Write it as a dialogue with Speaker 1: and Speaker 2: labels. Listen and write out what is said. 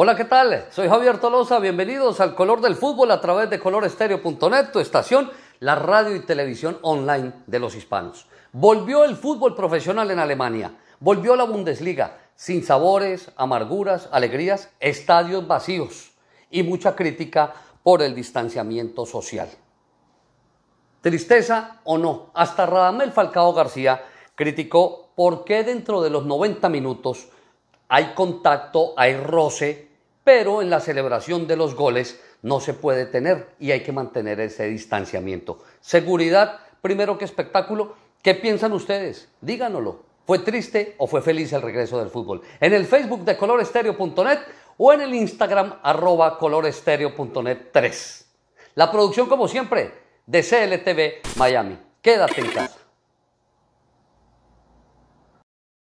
Speaker 1: Hola, ¿qué tal? Soy Javier Tolosa, bienvenidos al Color del Fútbol a través de colorestereo.net, tu estación, la radio y televisión online de los hispanos. Volvió el fútbol profesional en Alemania, volvió la Bundesliga, sin sabores, amarguras, alegrías, estadios vacíos y mucha crítica por el distanciamiento social. Tristeza o no, hasta Radamel Falcao García criticó por qué dentro de los 90 minutos hay contacto, hay roce pero en la celebración de los goles no se puede tener y hay que mantener ese distanciamiento. Seguridad, primero que espectáculo. ¿Qué piensan ustedes? Díganoslo. ¿Fue triste o fue feliz el regreso del fútbol? En el Facebook de colorestereo.net o en el Instagram arroba colorestereo.net 3. La producción, como siempre, de CLTV Miami. Quédate en casa.